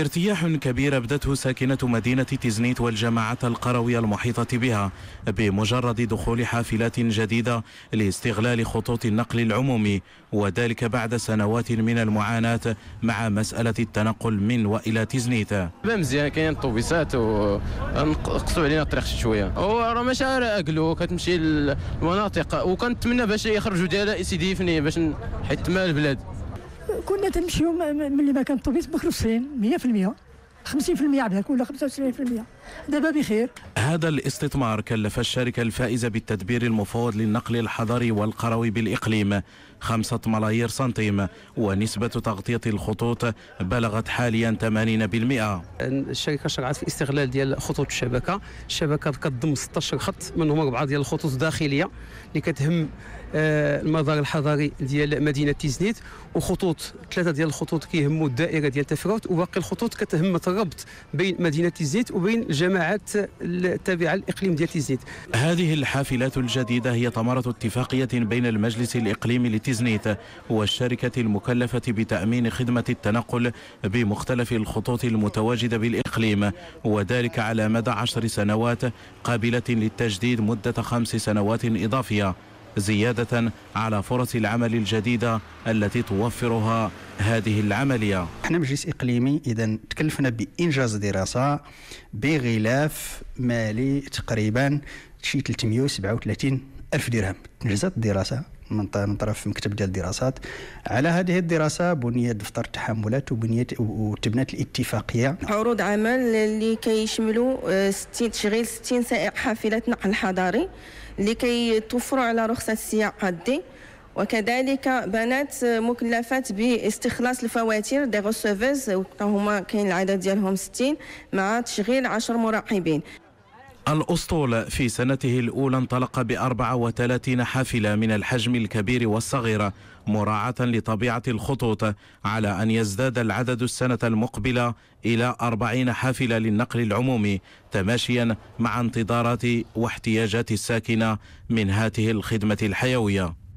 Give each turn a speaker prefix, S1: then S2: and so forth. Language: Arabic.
S1: ارتياح كبير أبدته ساكنة مدينة تيزنيت والجماعة القروية المحيطة بها بمجرد دخول حافلات جديدة لاستغلال خطوط النقل العمومي وذلك بعد سنوات من المعاناة مع مسألة التنقل من وإلى تيزنيت. مزيان كاين الطوبيسات ونقصوا علينا الطريق شوية وراه ماشي على أقلو كتمشي للمناطق وكنتمنى باش يخرجوا ديال سيدي يفني باش حيت مال البلاد
S2: كنا تمشيو ملي ما كان الطوبيس بخرسين 100% 50% عبها ولا 25% دابا بخير
S1: هذا الاستثمار كلف الشركة الفائزة بالتدبير المفوض للنقل الحضري والقروي بالإقليم خمسة ملايير سنتيم ونسبة تغطية الخطوط بلغت حاليا 80%
S3: الشركة شرعت في الاستغلال ديال خطوط الشبكة الشبكة كتضم 16 خط منهم أربعة ديال الخطوط الداخلية اللي كتهم آه، المدار الحضري ديال مدينة تيزنيت وخطوط ثلاثة ديال الخطوط كيهموا الدائرة ديال تفروت وباقي الخطوط كتهم الربط بين مدينة تيزنيت وبين الجامعة الجماعات التابعه للاقليم ديال
S1: تيزنيت هذه الحافلات الجديده هي ثمره اتفاقيه بين المجلس الاقليمي لتيزنيت والشركه المكلفه بتامين خدمه التنقل بمختلف الخطوط المتواجده بالاقليم وذلك على مدى عشر سنوات قابله للتجديد مده خمس سنوات اضافيه زيادة على فرص العمل الجديدة التي توفرها هذه العملية
S3: احنا مجلس إقليمي إذا تكلفنا بإنجاز دراسة بغلاف مالي تقريبا شي 337 ألف درهم نجزت الدراسة من طرف مكتب ديال الدراسات على هذه الدراسه بني دفتر التحملات وبنيت وتبنات الاتفاقيه
S2: عروض عمل اللي كيشملوا 60 آه، تشغيل 60 سائق حافلات نقل حضاري اللي كيتوفروا على رخصه السياق قدي وكذلك بنات آه، مكلفات باستخلاص الفواتير دي غوسوفيز هما كاين العدد ديالهم 60 مع تشغيل 10 مراقبين
S1: الأسطول في سنته الأولى انطلق بأربعة وثلاثين حافلة من الحجم الكبير والصغيرة مراعاة لطبيعة الخطوط على أن يزداد العدد السنة المقبلة إلى أربعين حافلة للنقل العمومي تماشيا مع انتظارات واحتياجات الساكنة من هاته الخدمة الحيوية